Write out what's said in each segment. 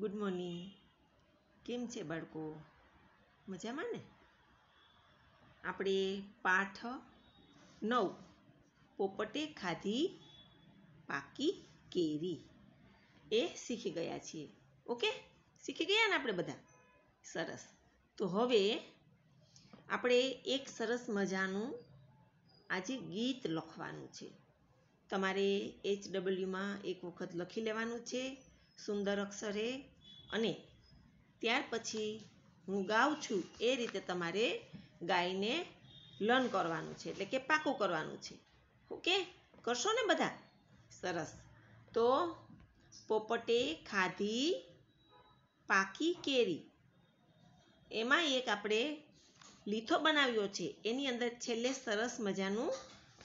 good morning કેમ છે બાળકો મજામાં ને આપણે પાઠ નવ પોપટે ખાધી પાકી કેરી એ શીખી ગયા છીએ ઓકે શીખી ગયા ને આપણે બધા સરસ તો હવે આપણે એક સરસ મજાનું આજે ગીત લખવાનું છે તમારે એચ ડબલ્યુમાં એક વખત લખી લેવાનું છે સુંદર અક્ષરે અને ત્યાર પછી હું ગાઉં છું એ રીતે તમારે ગાયને લર્ન કરવાનું છે એટલે કે પાકું કરવાનું છે ઓકે કરશો ને બધા સરસ તો પોપટે ખાધી પાકી કેરી એમાં એક આપણે લીથો બનાવ્યો છે એની અંદર છેલ્લે સરસ મજાનું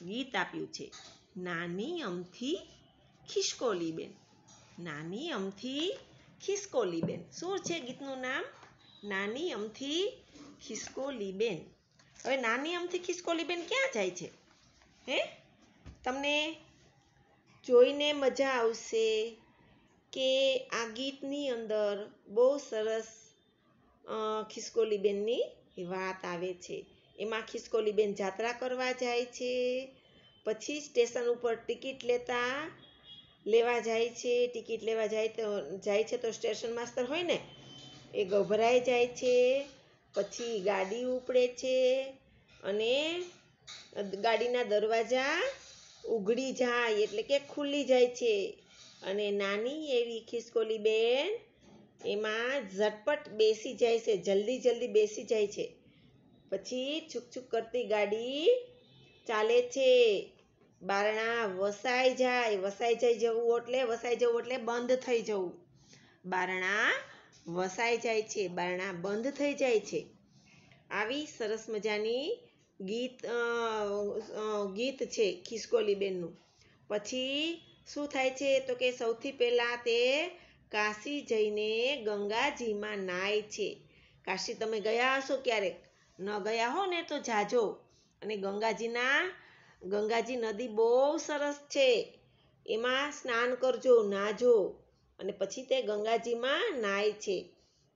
ગીત આપ્યું છે નાની અમથી ખિસકોલી બેન નાની અમથી ખિસકોલીબેન શું છે ગીતનું નામ નાની અમથી ખિસકોલીબેન હવે નાની અમથી ખિસકોલીબેન ક્યાં જાય છે હે તમને જોઈને મજા આવશે કે આ ગીતની અંદર બહુ સરસ ખિસકોલીબેનની વાત આવે છે એમાં ખિસકોલીબેન જાત્રા કરવા જાય છે પછી સ્ટેશન ઉપર ટિકિટ લેતા લેવા જાય છે ટિકિટ લેવા જાય તો જાય છે તો સ્ટેશન માસ્તર હોય ને એ ગભરાઈ જાય છે પછી ગાડી ઉપડે છે અને ગાડીના દરવાજા ઉઘડી જાય એટલે કે ખુલ્લી જાય છે અને નાની એવી ખિસકોલી બેન એમાં ઝટપટ બેસી જાય છે જલ્દી જલ્દી બેસી જાય છે પછી છુક છુક કરતી ગાડી ચાલે છે બારણા વસાઈ જાય વસાઈ જઈ જવું એટલે વસાઈ જવું એટલે બંધ થઈ જવું બારણા વસાઈ જાય છે બારણા બંધ થઈ જાય છે આવી સરસ મજાની ગીત ગીત છે ખિસકોલીબેનનું પછી શું થાય છે તો કે સૌથી પહેલાં તે કાશી જઈને ગંગાજીમાં નાય છે કાશી તમે ગયા હશો ક્યારેક ન ગયા હો ને તો જાજો અને ગંગાજીના ગંગાજી નદી બહુ સરસ છે એમાં સ્નાન કરજો નાજો અને પછી તે ગંગાજીમાં નાય છે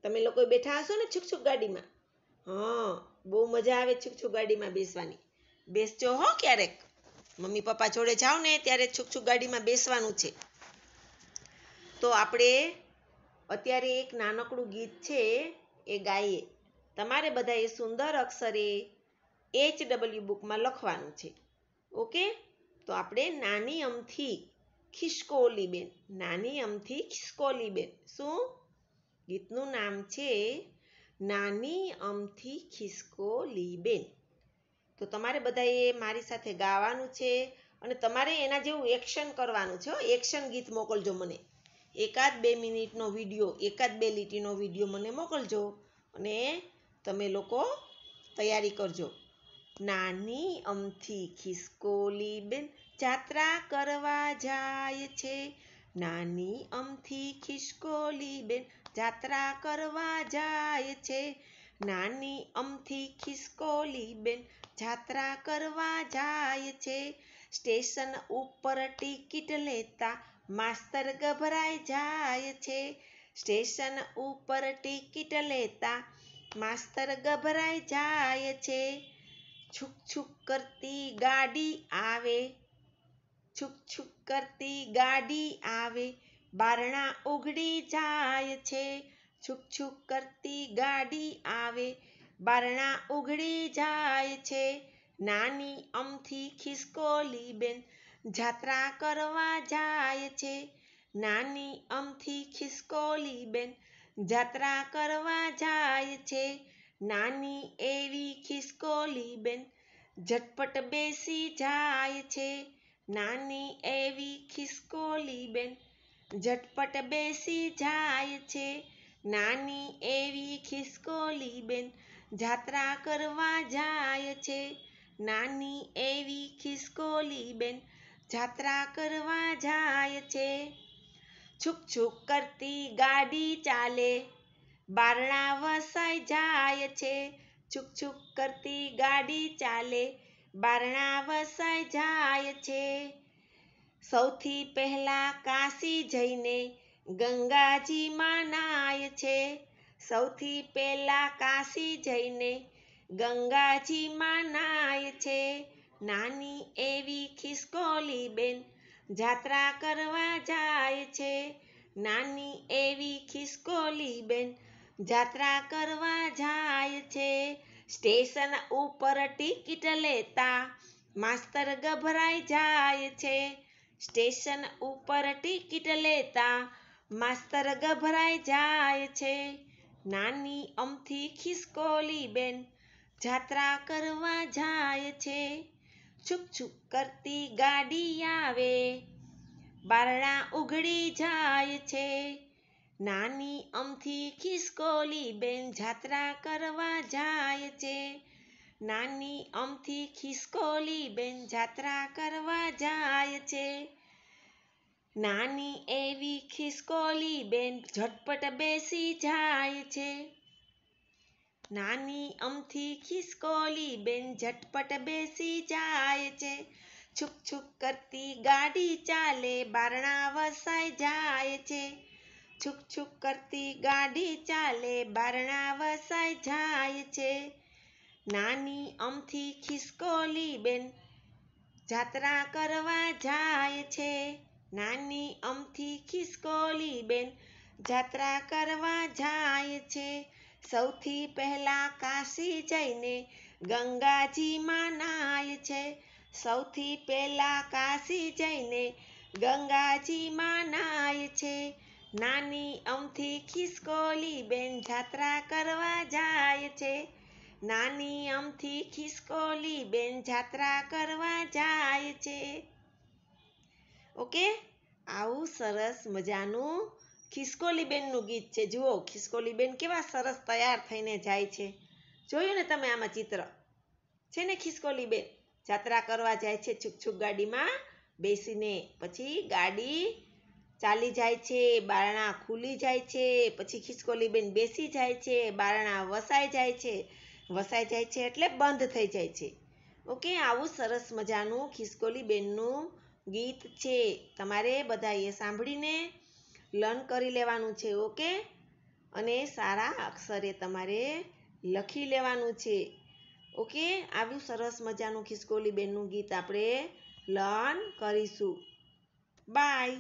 તમે લોકો બેઠા હશો ને છુકછુક ગાડીમાં હા બહુ મજા આવે છુકછુક ગાડીમાં બેસવાની બેસજો હો ક્યારેક મમ્મી પપ્પા જોડે જાઓ ને ત્યારે છુકછુક ગાડીમાં બેસવાનું છે તો આપણે અત્યારે એક નાનકડું ગીત છે એ ગાઈએ તમારે બધાએ સુંદર અક્ષરે એચ ડબલ્યુ બુકમાં લખવાનું છે ઓકે તો આપણે નાની અમથી ખિસકોલીબેન નાની અમથી ખિસકોલીબેન શું ગીતનું નામ છે નાની અમથી ખિસકોલીબેન તો તમારે બધાએ મારી સાથે ગાવાનું છે અને તમારે એના જેવું એક્શન કરવાનું છે એક્શન ગીત મોકલજો મને એકાદ બે મિનિટનો વિડીયો એકાદ બે લીટીનો વિડીયો મને મોકલજો અને તમે લોકો તૈયારી કરજો નાની અમથી ખિસકોલી બેન જાત્રા કરવા જાય છે નાની અમથી ખિસકોલી બેન જાત્રા કરવા જાય છે નાની અમથી ખિસકોલી બેન જાત્રા કરવા જાય છે સ્ટેશન ઉપર ટિકિટ લેતા માસ્તર ગભરાઈ જાય છે સ્ટેશન ઉપર ટિકિટ લેતા માસ્તર ગભરાઈ જાય છે છુક છુક કરતી ગાડી આવે છુક છુક કરતી ગાડી આવે બારણા ઉઘડી જાય છે છુક છુક કરતી ગાડી આવે બારણા ઉઘડી જાય છે નાની અમથી ખિસકોલી બેન જાત્રા કરવા જાય છે નાની અમથી ખિસકોલી બેન જાત્રા કરવા જાય છે નાની એ કોલીબેન ઝટપટ બેસી જાય છે નાની એવી ખિસકોલીબેન ઝટપટ બેસી જાય છે નાની એવી ખિસકોલીબેન જાત્રા કરવા જાય છે નાની એવી ખિસકોલીબેન જાત્રા કરવા જાય છે છુક છુક કરતી ગાડી ચાલે બારણા વસાઈ જાય છે છુક છુક કરતી ગાડી ચાલે બારણા વસાઈ જાય છે સૌથી પહેલા કાશી જઈને ગંગાજીમાં નાય છે સૌથી પહેલા કાશી જઈને ગંગાજીમાં નાય છે નાની એવી ખિસકોલી બેન જાત્રા કરવા જાય છે નાની એવી ખિસકોલી બેન જાત્રા કરવા જાય છે સ્ટેશન ઉપર ટિકિટ લેતા માસ્તર ગભરાઈ જાય છે સ્ટેશન ઉપર ટિકિટ લેતા માસ્તર ગભરાઈ જાય છે નાની અમથી ખિસકોલી બેન જાત્રા કરવા જાય છે છુક છુક કરતી ગાડી આવે બારણા ઉઘડી જાય છે નાની અમથી ખિસકોલી બેન જાત્રા કરવા જાય છે નાની અમથી ખિસકોલી બેન જાત્રા કરવા જાય છે નાની એવી ખિસકોલી બેન ઝટપટ બેસી જાય છે નાની અમથી ખિસકોલી બેન ઝટપટ બેસી જાય છે છુક છુક કરતી ગાડી ચાલે બારણા વસાઈ જાય છે છુક છુક કરતી ગાડી ચાલે બારણા વસાઈ જાય છે નાની અમથી ખિસકોલી બેન જાત્રા કરવા જાય છે નાની અમથી ખિસકોલી બેન જાત્રા કરવા જાય છે સૌથી પહેલા કાશી જઈને ગંગાજીમાં નાય છે સૌથી પહેલા કાશી જઈને ગંગાજીમાં નાય છે નાની અમથી ખિસકોલી બેન જાત્રા કરવા જાય છે નાની અમથી ખિસકોલી બેન જાત્રા કરવા જાય છે ઓકે આવું સરસ મજાનું ખિસકોલીબેનનું ગીત છે જુઓ બેન કેવા સરસ તૈયાર થઈને જાય છે જોયું ને તમે આમાં ચિત્ર છે ને ખિસકોલી બેન જાત્રા કરવા જાય છે છુક છુક ગાડીમાં બેસીને પછી ગાડી ચાલી જાય છે બારણા ખુલી જાય છે પછી ખિસકોલીબેન બેસી જાય છે બારણા વસાઈ જાય છે વસાઈ જાય છે એટલે બંધ થઈ જાય છે ઓકે આવું સરસ મજાનું ખિસકોલીબેનનું ગીત છે તમારે બધાએ સાંભળીને લર્ન કરી લેવાનું છે ઓકે અને સારા અક્ષરે તમારે લખી લેવાનું છે ઓકે આવ્યું સરસ મજાનું ખિસકોલીબેનનું ગીત આપણે લર્ન કરીશું બાય